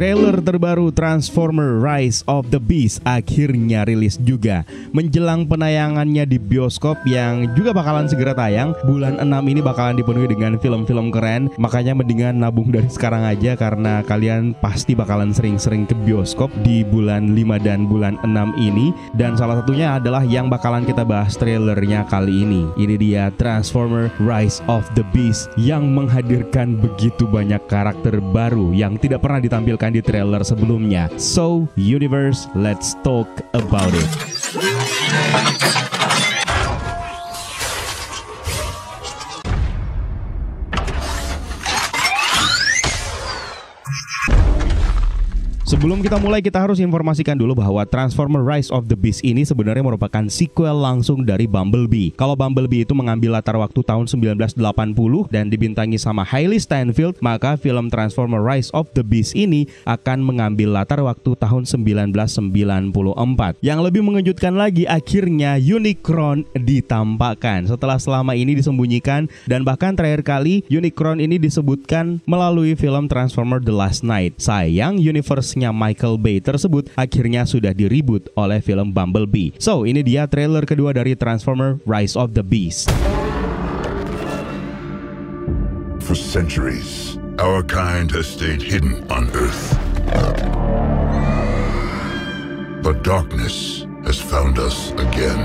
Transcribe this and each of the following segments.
Trailer terbaru Transformer Rise of the Beast akhirnya rilis juga menjelang penayangannya di bioskop yang juga bakalan segera tayang. Bulan 6 ini bakalan dipenuhi dengan film-film keren, makanya mendingan nabung dari sekarang aja karena kalian pasti bakalan sering-sering ke bioskop di bulan 5 dan bulan 6 ini dan salah satunya adalah yang bakalan kita bahas trailernya kali ini. Ini dia Transformer Rise of the Beast yang menghadirkan begitu banyak karakter baru yang tidak pernah ditampilkan di trailer sebelumnya. So, universe, let's talk about it. Sebelum kita mulai, kita harus informasikan dulu bahwa Transformer Rise of the Beast ini sebenarnya merupakan sequel langsung dari Bumblebee. Kalau Bumblebee itu mengambil latar waktu tahun 1980 dan dibintangi sama Hailey Steinfeld, maka film Transformer Rise of the Beast ini akan mengambil latar waktu tahun 1994. Yang lebih mengejutkan lagi, akhirnya Unicron ditampakkan setelah selama ini disembunyikan dan bahkan terakhir kali Unicron ini disebutkan melalui film Transformer The Last Night. Sayang, universe kasusnya Michael Bay tersebut akhirnya sudah diribut oleh film Bumblebee. So, ini dia trailer kedua dari Transformer Rise of the Beast. For centuries, our kind has stayed hidden on Earth. But darkness has found us again.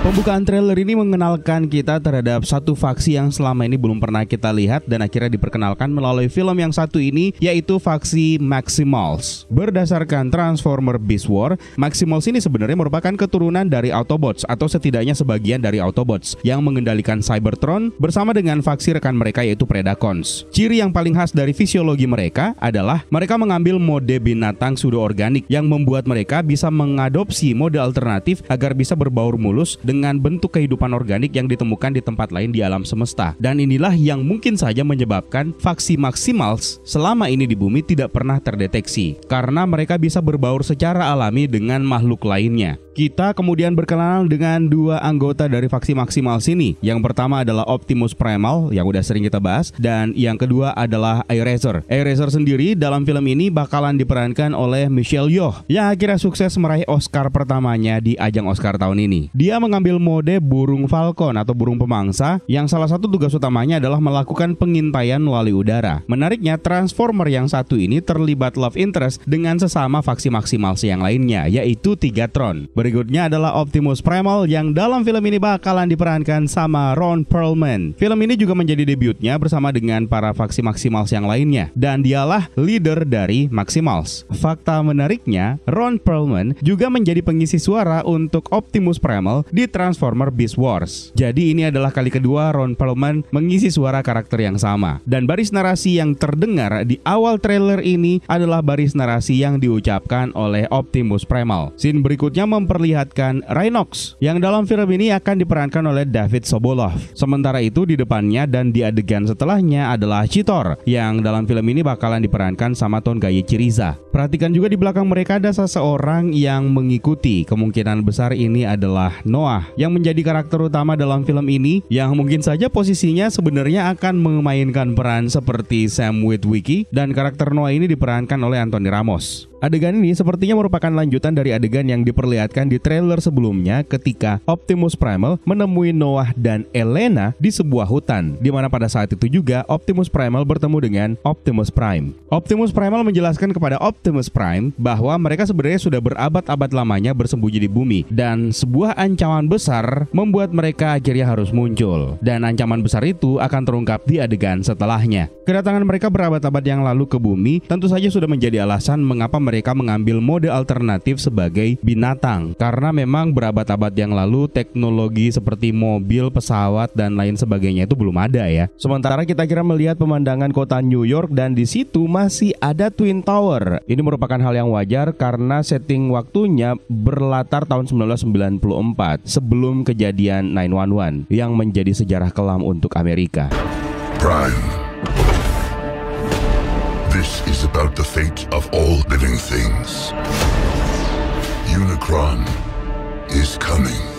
Pembukaan trailer ini mengenalkan kita terhadap satu faksi yang selama ini belum pernah kita lihat dan akhirnya diperkenalkan melalui film yang satu ini yaitu faksi Maximals. Berdasarkan Transformer Beast War, Maximals ini sebenarnya merupakan keturunan dari Autobots atau setidaknya sebagian dari Autobots yang mengendalikan Cybertron bersama dengan faksi rekan mereka yaitu Predacons. Ciri yang paling khas dari fisiologi mereka adalah mereka mengambil mode binatang pseudo organik yang membuat mereka bisa mengadopsi mode alternatif agar bisa berbaur mulus dengan bentuk kehidupan organik yang ditemukan di tempat lain di alam semesta. Dan inilah yang mungkin saja menyebabkan faksi maximals selama ini di bumi tidak pernah terdeteksi karena mereka bisa berbaur secara alami dengan makhluk lainnya. Kita kemudian berkenalan dengan dua anggota dari faksi maksimal sini. Yang pertama adalah Optimus Primal yang udah sering kita bahas dan yang kedua adalah Eraser. Eraser sendiri dalam film ini bakalan diperankan oleh Michelle Yeoh yang akhirnya sukses meraih Oscar pertamanya di ajang Oscar tahun ini. Dia mengambil mengambil mode burung falcon atau burung pemangsa yang salah satu tugas utamanya adalah melakukan pengintaian melalui udara. Menariknya, Transformer yang satu ini terlibat love interest dengan sesama faksi maksimal yang lainnya, yaitu Tigatron. Berikutnya adalah Optimus Primal yang dalam film ini bakalan diperankan sama Ron Perlman. Film ini juga menjadi debutnya bersama dengan para faksi maksimal yang lainnya, dan dialah leader dari Maximals. Fakta menariknya, Ron Perlman juga menjadi pengisi suara untuk Optimus Primal di Transformer Beast Wars. Jadi ini adalah kali kedua Ron Perlman mengisi suara karakter yang sama. Dan baris narasi yang terdengar di awal trailer ini adalah baris narasi yang diucapkan oleh Optimus Primal. Scene berikutnya memperlihatkan Rhinox yang dalam film ini akan diperankan oleh David Sobolov. Sementara itu di depannya dan di adegan setelahnya adalah Chitor yang dalam film ini bakalan diperankan sama Ton Tongai Chiriza. Perhatikan juga di belakang mereka ada seseorang yang mengikuti. Kemungkinan besar ini adalah Noah Nah, yang menjadi karakter utama dalam film ini yang mungkin saja posisinya sebenarnya akan memainkan peran seperti Sam Witwicky dan karakter Noah ini diperankan oleh Anthony Ramos. Adegan ini sepertinya merupakan lanjutan dari adegan yang diperlihatkan di trailer sebelumnya ketika Optimus Primal menemui Noah dan Elena di sebuah hutan, di mana pada saat itu juga Optimus Primal bertemu dengan Optimus Prime. Optimus Primal menjelaskan kepada Optimus Prime bahwa mereka sebenarnya sudah berabad-abad lamanya bersembunyi di bumi dan sebuah ancaman besar membuat mereka akhirnya harus muncul dan ancaman besar itu akan terungkap di adegan setelahnya. Kedatangan mereka berabad-abad yang lalu ke bumi tentu saja sudah menjadi alasan mengapa mereka mengambil mode alternatif sebagai binatang karena memang berabad-abad yang lalu teknologi seperti mobil, pesawat dan lain sebagainya itu belum ada ya. Sementara kita kira melihat pemandangan kota New York dan di situ masih ada Twin Tower. Ini merupakan hal yang wajar karena setting waktunya berlatar tahun 1994 sebelum kejadian 911 yang menjadi sejarah kelam untuk Amerika. Prime. This is about the fate of all living things. Unicron is coming.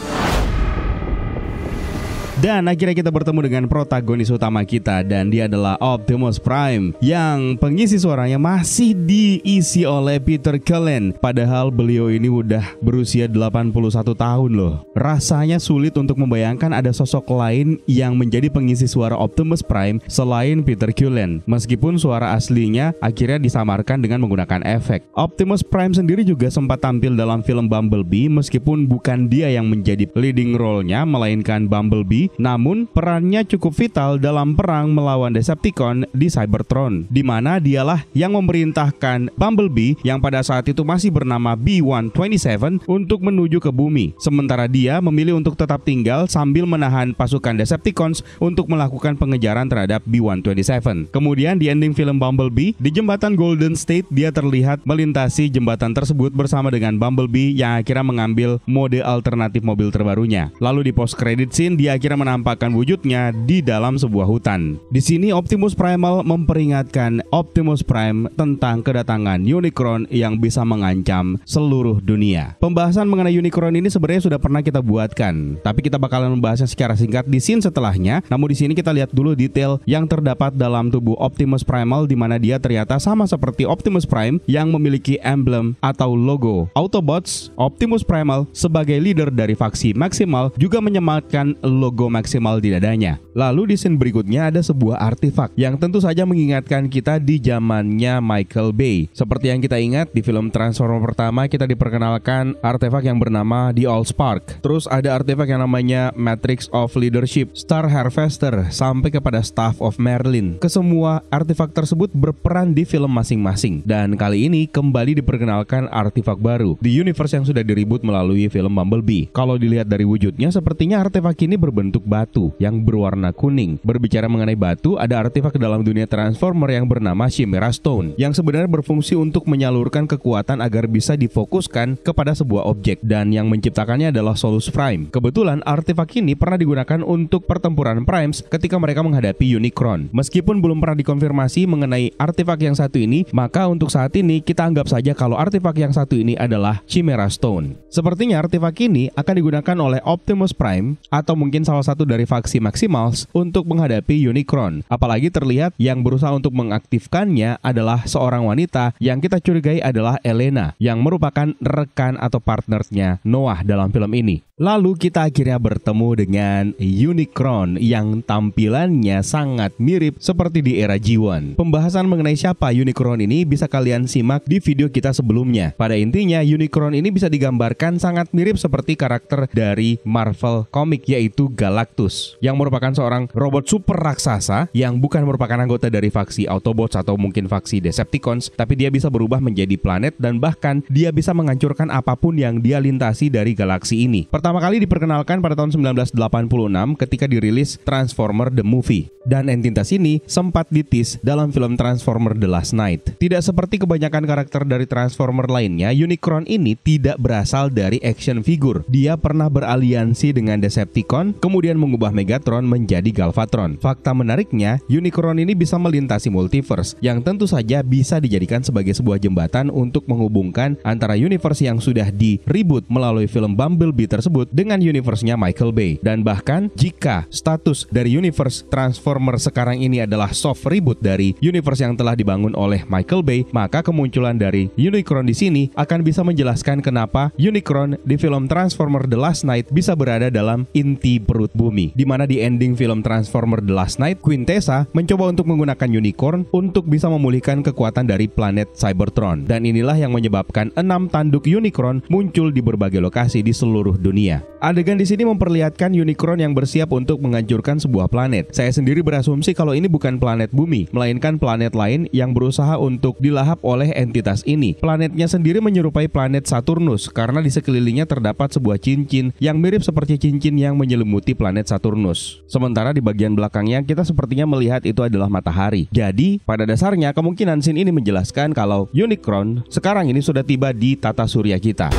Dan akhirnya kita bertemu dengan protagonis utama kita dan dia adalah Optimus Prime yang pengisi suaranya masih diisi oleh Peter Cullen. Padahal beliau ini udah berusia 81 tahun loh. Rasanya sulit untuk membayangkan ada sosok lain yang menjadi pengisi suara Optimus Prime selain Peter Cullen. Meskipun suara aslinya akhirnya disamarkan dengan menggunakan efek. Optimus Prime sendiri juga sempat tampil dalam film Bumblebee meskipun bukan dia yang menjadi leading role-nya melainkan Bumblebee namun perannya cukup vital dalam perang melawan Decepticon di Cybertron, di mana dialah yang memerintahkan Bumblebee yang pada saat itu masih bernama B-127 untuk menuju ke bumi. Sementara dia memilih untuk tetap tinggal sambil menahan pasukan Decepticons untuk melakukan pengejaran terhadap B-127. Kemudian di ending film Bumblebee, di jembatan Golden State dia terlihat melintasi jembatan tersebut bersama dengan Bumblebee yang akhirnya mengambil mode alternatif mobil terbarunya. Lalu di post credit scene dia akhirnya akhirnya menampakkan wujudnya di dalam sebuah hutan. Di sini Optimus Primal memperingatkan Optimus Prime tentang kedatangan Unicron yang bisa mengancam seluruh dunia. Pembahasan mengenai Unicron ini sebenarnya sudah pernah kita buatkan, tapi kita bakalan membahasnya secara singkat di scene setelahnya. Namun di sini kita lihat dulu detail yang terdapat dalam tubuh Optimus Primal di mana dia ternyata sama seperti Optimus Prime yang memiliki emblem atau logo Autobots Optimus Primal sebagai leader dari faksi Maximal juga menyematkan logo ego maksimal di dadanya. Lalu di scene berikutnya ada sebuah artefak yang tentu saja mengingatkan kita di zamannya Michael Bay. Seperti yang kita ingat di film Transformer pertama kita diperkenalkan artefak yang bernama The All Spark. Terus ada artefak yang namanya Matrix of Leadership, Star Harvester sampai kepada Staff of Merlin. Kesemua artefak tersebut berperan di film masing-masing dan kali ini kembali diperkenalkan artefak baru di universe yang sudah diribut melalui film Bumblebee. Kalau dilihat dari wujudnya sepertinya artefak ini berbentuk berbentuk batu yang berwarna kuning. Berbicara mengenai batu, ada artefak dalam dunia Transformer yang bernama Chimera Stone yang sebenarnya berfungsi untuk menyalurkan kekuatan agar bisa difokuskan kepada sebuah objek dan yang menciptakannya adalah Solus Prime. Kebetulan artefak ini pernah digunakan untuk pertempuran Primes ketika mereka menghadapi Unicron. Meskipun belum pernah dikonfirmasi mengenai artefak yang satu ini, maka untuk saat ini kita anggap saja kalau artefak yang satu ini adalah Chimera Stone. Sepertinya artefak ini akan digunakan oleh Optimus Prime atau mungkin salah salah satu dari faksi Maximals untuk menghadapi Unicron. Apalagi terlihat yang berusaha untuk mengaktifkannya adalah seorang wanita yang kita curigai adalah Elena yang merupakan rekan atau partnernya Noah dalam film ini. Lalu kita akhirnya bertemu dengan Unicron yang tampilannya sangat mirip seperti di era G1. Pembahasan mengenai siapa Unicron ini bisa kalian simak di video kita sebelumnya. Pada intinya Unicron ini bisa digambarkan sangat mirip seperti karakter dari Marvel Comic yaitu Galactus yang merupakan seorang robot super raksasa yang bukan merupakan anggota dari faksi Autobots atau mungkin faksi Decepticons tapi dia bisa berubah menjadi planet dan bahkan dia bisa menghancurkan apapun yang dia lintasi dari galaksi ini. Pertama Pertama kali diperkenalkan pada tahun 1986 ketika dirilis Transformer The Movie. Dan entitas ini sempat ditis dalam film Transformer The Last Night. Tidak seperti kebanyakan karakter dari Transformer lainnya, Unicron ini tidak berasal dari action figure. Dia pernah beraliansi dengan Decepticon, kemudian mengubah Megatron menjadi Galvatron. Fakta menariknya, Unicron ini bisa melintasi multiverse, yang tentu saja bisa dijadikan sebagai sebuah jembatan untuk menghubungkan antara universe yang sudah di-reboot melalui film Bumblebee tersebut tersebut dengan universe-nya Michael Bay. Dan bahkan jika status dari universe Transformer sekarang ini adalah soft reboot dari universe yang telah dibangun oleh Michael Bay, maka kemunculan dari Unicron di sini akan bisa menjelaskan kenapa Unicron di film Transformer The Last Night bisa berada dalam inti perut bumi. Di mana di ending film Transformer The Last Night, Quintessa mencoba untuk menggunakan unicorn untuk bisa memulihkan kekuatan dari planet Cybertron. Dan inilah yang menyebabkan enam tanduk Unicron muncul di berbagai lokasi di seluruh dunia dunia. Adegan di sini memperlihatkan Unicron yang bersiap untuk menghancurkan sebuah planet. Saya sendiri berasumsi kalau ini bukan planet bumi, melainkan planet lain yang berusaha untuk dilahap oleh entitas ini. Planetnya sendiri menyerupai planet Saturnus karena di sekelilingnya terdapat sebuah cincin yang mirip seperti cincin yang menyelimuti planet Saturnus. Sementara di bagian belakangnya kita sepertinya melihat itu adalah matahari. Jadi, pada dasarnya kemungkinan scene ini menjelaskan kalau Unicron sekarang ini sudah tiba di tata surya kita.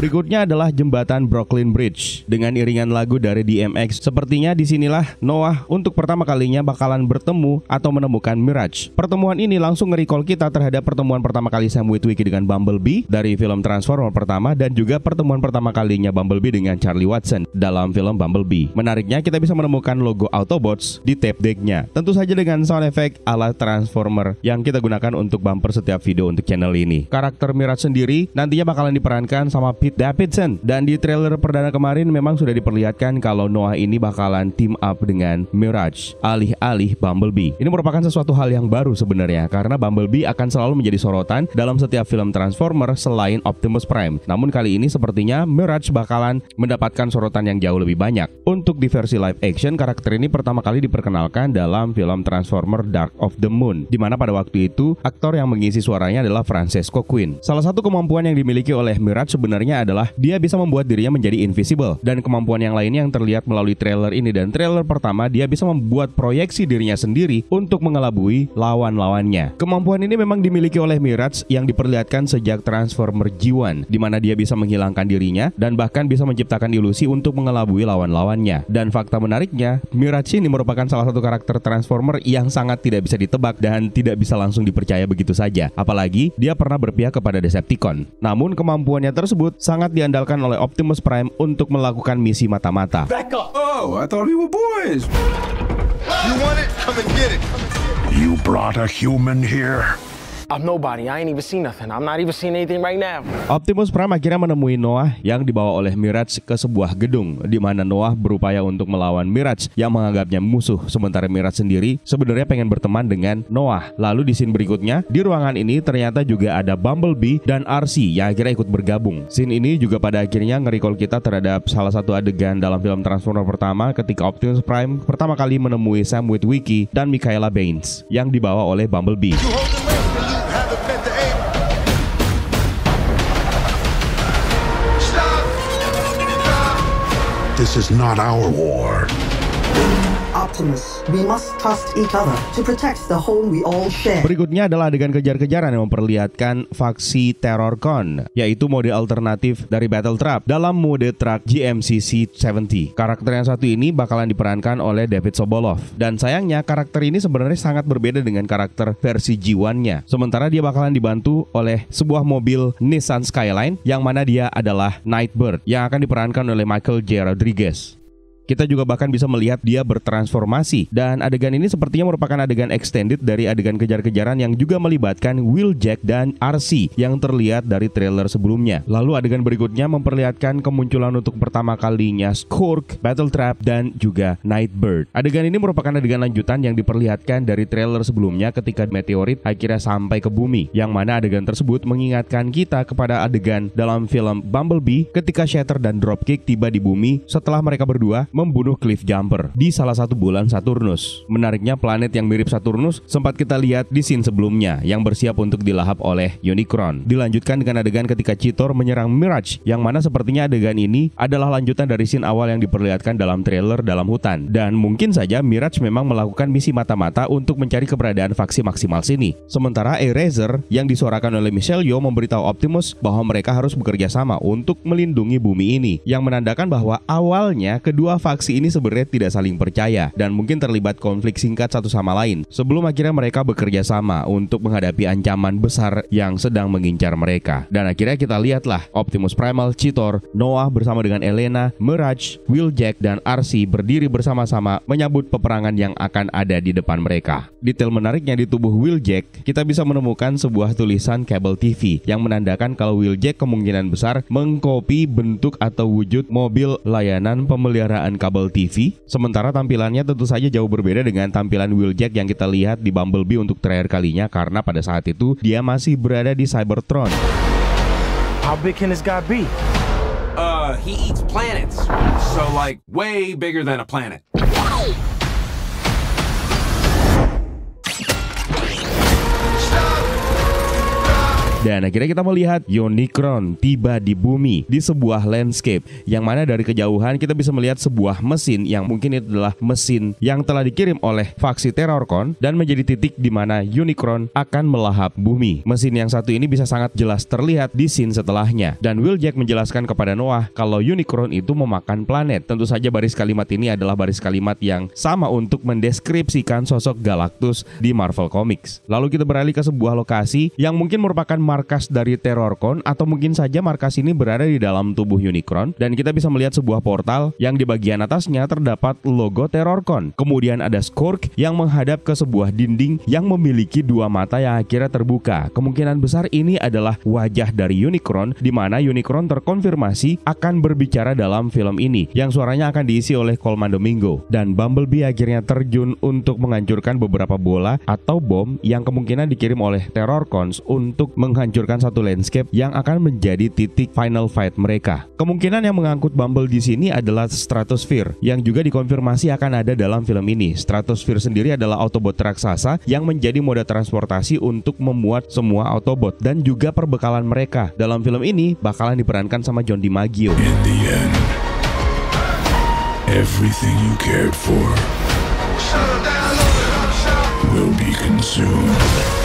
Berikutnya adalah jembatan Brooklyn Bridge dengan iringan lagu dari DMX. Sepertinya disinilah Noah untuk pertama kalinya bakalan bertemu atau menemukan Mirage. Pertemuan ini langsung nge-recall kita terhadap pertemuan pertama kali Sam Witwicky dengan Bumblebee dari film Transformer pertama dan juga pertemuan pertama kalinya Bumblebee dengan Charlie Watson dalam film Bumblebee. Menariknya kita bisa menemukan logo Autobots di tape decknya. Tentu saja dengan sound effect ala Transformer yang kita gunakan untuk bumper setiap video untuk channel ini. Karakter Mirage sendiri nantinya bakalan diperankan sama Peter Pete Davidson. Dan di trailer perdana kemarin memang sudah diperlihatkan kalau Noah ini bakalan team up dengan Mirage, alih-alih Bumblebee. Ini merupakan sesuatu hal yang baru sebenarnya karena Bumblebee akan selalu menjadi sorotan dalam setiap film Transformer selain Optimus Prime. Namun kali ini sepertinya Mirage bakalan mendapatkan sorotan yang jauh lebih banyak. Untuk di versi live action, karakter ini pertama kali diperkenalkan dalam film Transformer Dark of the Moon, di mana pada waktu itu aktor yang mengisi suaranya adalah Francesco Quinn. Salah satu kemampuan yang dimiliki oleh Mirage sebenarnya adalah dia bisa membuat dirinya menjadi invisible dan kemampuan yang lainnya yang terlihat melalui trailer ini dan trailer pertama dia bisa membuat proyeksi dirinya sendiri untuk mengelabui lawan-lawannya. Kemampuan ini memang dimiliki oleh Mirage yang diperlihatkan sejak Transformer G1 di mana dia bisa menghilangkan dirinya dan bahkan bisa menciptakan ilusi untuk mengelabui lawan-lawannya. Dan fakta menariknya, Mirage ini merupakan salah satu karakter Transformer yang sangat tidak bisa ditebak dan tidak bisa langsung dipercaya begitu saja. Apalagi dia pernah berpihak kepada Decepticon. Namun kemampuannya tersebut sangat diandalkan oleh Optimus Prime untuk melakukan misi mata-mata. You brought a human here. I'm nobody. I ain't even seen nothing. I'm not even seeing anything right now. Optimus Prime akhirnya menemui Noah yang dibawa oleh Mirage ke sebuah gedung di mana Noah berupaya untuk melawan Mirage yang menganggapnya musuh. Sementara Mirage sendiri sebenarnya pengen berteman dengan Noah. Lalu di scene berikutnya di ruangan ini ternyata juga ada Bumblebee dan RC yang akhirnya ikut bergabung. Scene ini juga pada akhirnya nge kita terhadap salah satu adegan dalam film Transformer pertama ketika Optimus Prime pertama kali menemui Sam Witwicky dan Michaela Baines yang dibawa oleh Bumblebee. this is not our war. Optimus. We must trust each other to protect the home we all share. Berikutnya adalah dengan kejar-kejaran yang memperlihatkan faksi Terrorcon, yaitu mode alternatif dari Battle Trap dalam mode truck GMCC 70. Karakter yang satu ini bakalan diperankan oleh David Sobolov. Dan sayangnya karakter ini sebenarnya sangat berbeda dengan karakter versi g nya Sementara dia bakalan dibantu oleh sebuah mobil Nissan Skyline yang mana dia adalah Nightbird yang akan diperankan oleh Michael J. Rodriguez. Kita juga bahkan bisa melihat dia bertransformasi dan adegan ini sepertinya merupakan adegan extended dari adegan kejar-kejaran yang juga melibatkan Will Jack dan RC yang terlihat dari trailer sebelumnya. Lalu adegan berikutnya memperlihatkan kemunculan untuk pertama kalinya Skork, Battle Trap dan juga Nightbird. Adegan ini merupakan adegan lanjutan yang diperlihatkan dari trailer sebelumnya ketika meteorit akhirnya sampai ke bumi yang mana adegan tersebut mengingatkan kita kepada adegan dalam film Bumblebee ketika Shatter dan Dropkick tiba di bumi setelah mereka berdua membunuh Cliff Jumper di salah satu bulan Saturnus. Menariknya planet yang mirip Saturnus sempat kita lihat di scene sebelumnya yang bersiap untuk dilahap oleh Unicron. Dilanjutkan dengan adegan ketika citor menyerang Mirage yang mana sepertinya adegan ini adalah lanjutan dari scene awal yang diperlihatkan dalam trailer dalam hutan. Dan mungkin saja Mirage memang melakukan misi mata-mata untuk mencari keberadaan faksi maksimal sini. Sementara Eraser yang disuarakan oleh Michelle Yeoh memberitahu Optimus bahwa mereka harus bekerja sama untuk melindungi bumi ini yang menandakan bahwa awalnya kedua faksi faksi ini sebenarnya tidak saling percaya dan mungkin terlibat konflik singkat satu sama lain sebelum akhirnya mereka bekerja sama untuk menghadapi ancaman besar yang sedang mengincar mereka. Dan akhirnya kita lihatlah Optimus Primal, Cheetor, Noah bersama dengan Elena, Mirage, Will Jack dan RC berdiri bersama-sama menyambut peperangan yang akan ada di depan mereka. Detail menariknya di tubuh Will Jack kita bisa menemukan sebuah tulisan kabel TV yang menandakan kalau Will Jack kemungkinan besar mengkopi bentuk atau wujud mobil layanan pemeliharaan kabel TV. Sementara tampilannya tentu saja jauh berbeda dengan tampilan Jack yang kita lihat di Bumblebee untuk terakhir kalinya karena pada saat itu dia masih berada di Cybertron. How big can this guy be? Uh, he eats planets. So like way bigger than a planet. Dan akhirnya kita melihat Unicron tiba di bumi di sebuah landscape yang mana dari kejauhan kita bisa melihat sebuah mesin yang mungkin itu adalah mesin yang telah dikirim oleh faksi Terrorcon dan menjadi titik di mana Unicron akan melahap bumi. Mesin yang satu ini bisa sangat jelas terlihat di scene setelahnya dan Will Jack menjelaskan kepada Noah kalau Unicron itu memakan planet. Tentu saja baris kalimat ini adalah baris kalimat yang sama untuk mendeskripsikan sosok Galactus di Marvel Comics. Lalu kita beralih ke sebuah lokasi yang mungkin merupakan markas dari Terrorcon atau mungkin saja markas ini berada di dalam tubuh Unicron dan kita bisa melihat sebuah portal yang di bagian atasnya terdapat logo Terrorcon. Kemudian ada Skork yang menghadap ke sebuah dinding yang memiliki dua mata yang akhirnya terbuka. Kemungkinan besar ini adalah wajah dari Unicron di mana Unicron terkonfirmasi akan berbicara dalam film ini yang suaranya akan diisi oleh Colman Domingo dan Bumblebee akhirnya terjun untuk menghancurkan beberapa bola atau bom yang kemungkinan dikirim oleh Terrorcons untuk menghancurkan menghancurkan satu landscape yang akan menjadi titik final fight mereka. Kemungkinan yang mengangkut Bumble di sini adalah Stratosphere yang juga dikonfirmasi akan ada dalam film ini. Stratosphere sendiri adalah Autobot raksasa yang menjadi moda transportasi untuk memuat semua Autobot dan juga perbekalan mereka. Dalam film ini bakalan diperankan sama John DiMaggio. In everything you cared for will be consumed.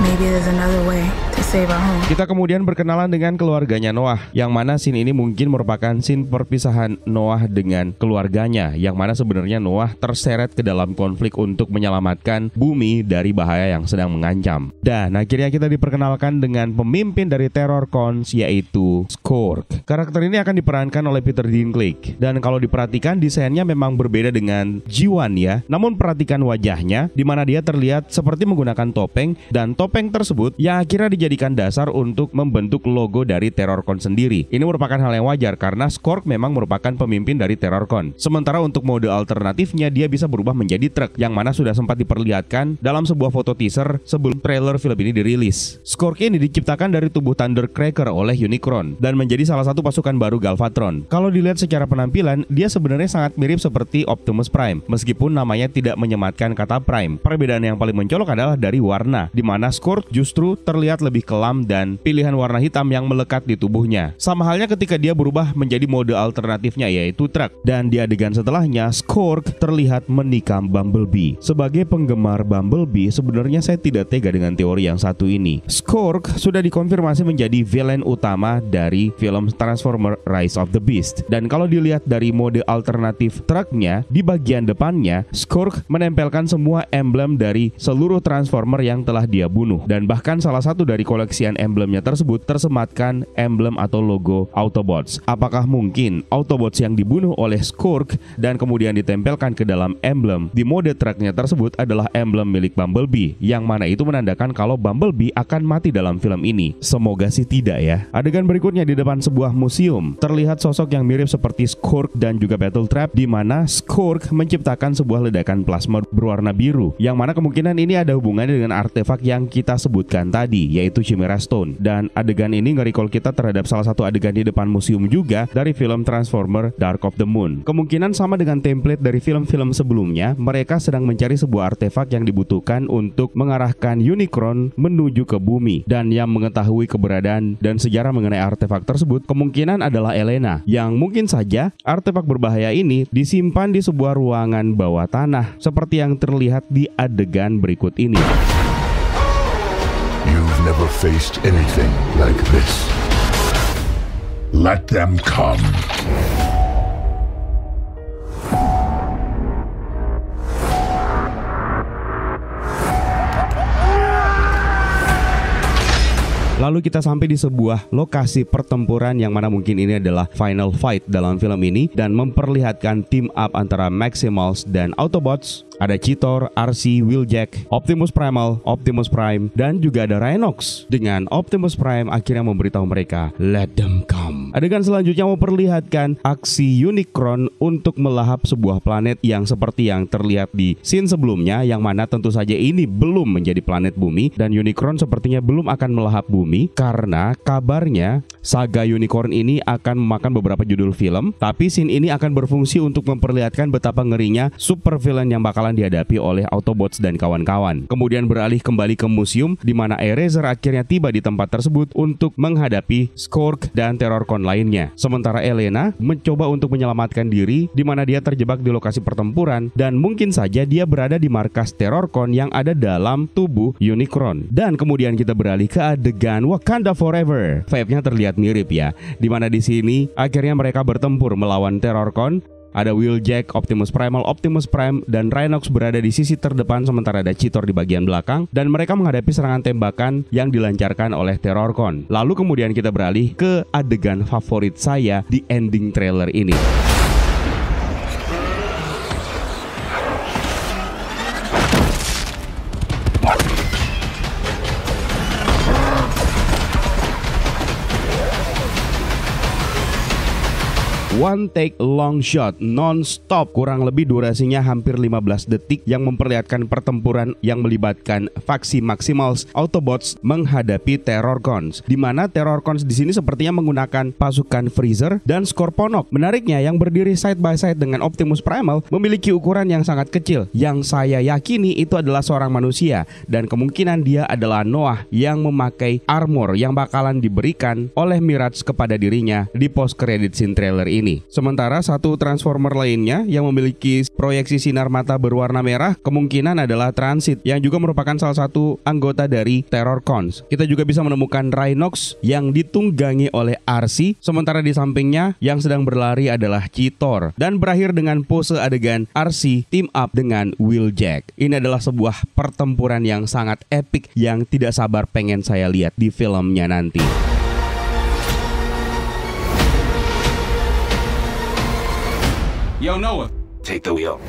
Maybe there's another way. Kita kemudian berkenalan dengan keluarganya Noah, yang mana scene ini mungkin merupakan scene perpisahan Noah dengan keluarganya, yang mana sebenarnya Noah terseret ke dalam konflik untuk menyelamatkan bumi dari bahaya yang sedang mengancam. Dan akhirnya kita diperkenalkan dengan pemimpin dari teror cons yaitu Skork. Karakter ini akan diperankan oleh Peter Dinklage. Dan kalau diperhatikan desainnya memang berbeda dengan Jiwan ya. Namun perhatikan wajahnya di mana dia terlihat seperti menggunakan topeng dan topeng tersebut yang akhirnya dijadikan dijadikan dasar untuk membentuk logo dari Terorcon sendiri. Ini merupakan hal yang wajar karena Skork memang merupakan pemimpin dari Terorcon. Sementara untuk mode alternatifnya dia bisa berubah menjadi truk yang mana sudah sempat diperlihatkan dalam sebuah foto teaser sebelum trailer film ini dirilis. Skork ini diciptakan dari tubuh Thundercracker oleh Unicron dan menjadi salah satu pasukan baru Galvatron. Kalau dilihat secara penampilan, dia sebenarnya sangat mirip seperti Optimus Prime meskipun namanya tidak menyematkan kata Prime. Perbedaan yang paling mencolok adalah dari warna, di mana Skork justru terlihat lebih lebih kelam dan pilihan warna hitam yang melekat di tubuhnya. Sama halnya ketika dia berubah menjadi mode alternatifnya yaitu truk. Dan di adegan setelahnya, Skork terlihat menikam Bumblebee. Sebagai penggemar Bumblebee, sebenarnya saya tidak tega dengan teori yang satu ini. Skork sudah dikonfirmasi menjadi villain utama dari film Transformer Rise of the Beast. Dan kalau dilihat dari mode alternatif truknya, di bagian depannya, Skork menempelkan semua emblem dari seluruh Transformer yang telah dia bunuh. Dan bahkan salah satu dari koleksian emblemnya tersebut tersematkan emblem atau logo Autobots. Apakah mungkin Autobots yang dibunuh oleh Skurk dan kemudian ditempelkan ke dalam emblem di mode tracknya tersebut adalah emblem milik Bumblebee yang mana itu menandakan kalau Bumblebee akan mati dalam film ini. Semoga sih tidak ya. Adegan berikutnya di depan sebuah museum terlihat sosok yang mirip seperti Skurk dan juga Battle Trap, di mana Skurk menciptakan sebuah ledakan plasma berwarna biru yang mana kemungkinan ini ada hubungannya dengan artefak yang kita sebutkan tadi yaitu yaitu Chimera Stone. Dan adegan ini nge kita terhadap salah satu adegan di depan museum juga dari film Transformer Dark of the Moon. Kemungkinan sama dengan template dari film-film sebelumnya, mereka sedang mencari sebuah artefak yang dibutuhkan untuk mengarahkan Unicron menuju ke bumi. Dan yang mengetahui keberadaan dan sejarah mengenai artefak tersebut kemungkinan adalah Elena, yang mungkin saja artefak berbahaya ini disimpan di sebuah ruangan bawah tanah seperti yang terlihat di adegan berikut ini never faced anything like this. Let them come. Lalu kita sampai di sebuah lokasi pertempuran yang mana mungkin ini adalah final fight dalam film ini dan memperlihatkan team up antara Maximals dan Autobots ada Cheetor, RC, Wheeljack, Optimus Primal, Optimus Prime, dan juga ada Rhinox. Dengan Optimus Prime akhirnya memberitahu mereka, let them come. Adegan selanjutnya memperlihatkan aksi Unicron untuk melahap sebuah planet yang seperti yang terlihat di scene sebelumnya, yang mana tentu saja ini belum menjadi planet bumi, dan Unicron sepertinya belum akan melahap bumi, karena kabarnya saga Unicorn ini akan memakan beberapa judul film, tapi scene ini akan berfungsi untuk memperlihatkan betapa ngerinya super villain yang bakal persoalan dihadapi oleh Autobots dan kawan-kawan. Kemudian beralih kembali ke museum di mana Eraser akhirnya tiba di tempat tersebut untuk menghadapi Skork dan Terrorcon lainnya. Sementara Elena mencoba untuk menyelamatkan diri di mana dia terjebak di lokasi pertempuran dan mungkin saja dia berada di markas Terrorcon yang ada dalam tubuh Unicron. Dan kemudian kita beralih ke adegan Wakanda Forever. Vibe-nya terlihat mirip ya, di mana di sini akhirnya mereka bertempur melawan Terrorcon, ada Wheeljack, Optimus Primal, Optimus Prime, dan Rhinox berada di sisi terdepan sementara ada Cheetor di bagian belakang dan mereka menghadapi serangan tembakan yang dilancarkan oleh Terrorcon. Lalu kemudian kita beralih ke adegan favorit saya di ending trailer ini. One take long shot non-stop kurang lebih durasinya hampir 15 detik yang memperlihatkan pertempuran yang melibatkan faksi Maximals Autobots menghadapi Terrorcons di mana Terrorcons di sini sepertinya menggunakan pasukan Freezer dan Scorponok. Menariknya yang berdiri side by side dengan Optimus Primal memiliki ukuran yang sangat kecil yang saya yakini itu adalah seorang manusia dan kemungkinan dia adalah Noah yang memakai armor yang bakalan diberikan oleh Mirage kepada dirinya di post credit scene trailer ini ini. Sementara satu transformer lainnya yang memiliki proyeksi sinar mata berwarna merah kemungkinan adalah Transit yang juga merupakan salah satu anggota dari Terror Cons. Kita juga bisa menemukan Rhinox yang ditunggangi oleh RC, sementara di sampingnya yang sedang berlari adalah Citor dan berakhir dengan pose adegan RC team up dengan Wheeljack. Ini adalah sebuah pertempuran yang sangat epic yang tidak sabar pengen saya lihat di filmnya nanti. Yo, Noah. Take the wheel.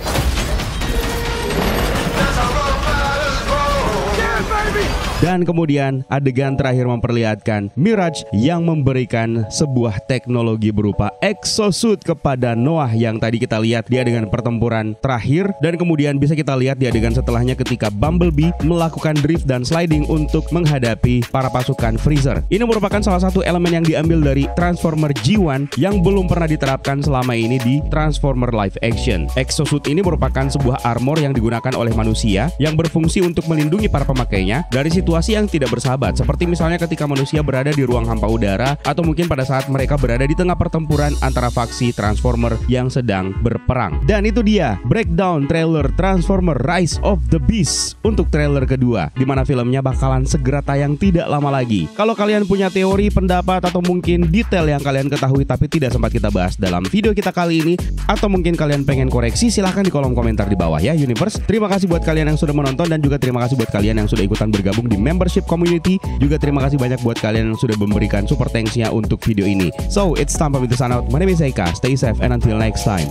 Yeah, baby! Dan kemudian adegan terakhir memperlihatkan Mirage yang memberikan sebuah teknologi berupa exosuit kepada Noah yang tadi kita lihat dia dengan pertempuran terakhir dan kemudian bisa kita lihat dia dengan setelahnya ketika Bumblebee melakukan drift dan sliding untuk menghadapi para pasukan Freezer. Ini merupakan salah satu elemen yang diambil dari Transformer G1 yang belum pernah diterapkan selama ini di Transformer live action. Exosuit ini merupakan sebuah armor yang digunakan oleh manusia yang berfungsi untuk melindungi para pemakainya dari situ situasi yang tidak bersahabat, seperti misalnya ketika manusia berada di ruang hampa udara atau mungkin pada saat mereka berada di tengah pertempuran antara faksi Transformer yang sedang berperang. Dan itu dia breakdown trailer Transformer Rise of the Beast untuk trailer kedua, di mana filmnya bakalan segera tayang tidak lama lagi. Kalau kalian punya teori, pendapat atau mungkin detail yang kalian ketahui tapi tidak sempat kita bahas dalam video kita kali ini atau mungkin kalian pengen koreksi silahkan di kolom komentar di bawah ya Universe. Terima kasih buat kalian yang sudah menonton dan juga terima kasih buat kalian yang sudah ikutan bergabung di membership community. Juga terima kasih banyak buat kalian yang sudah memberikan super thanks untuk video ini. So, it's time for me to sign out. My name is Eka. Stay safe and until next time.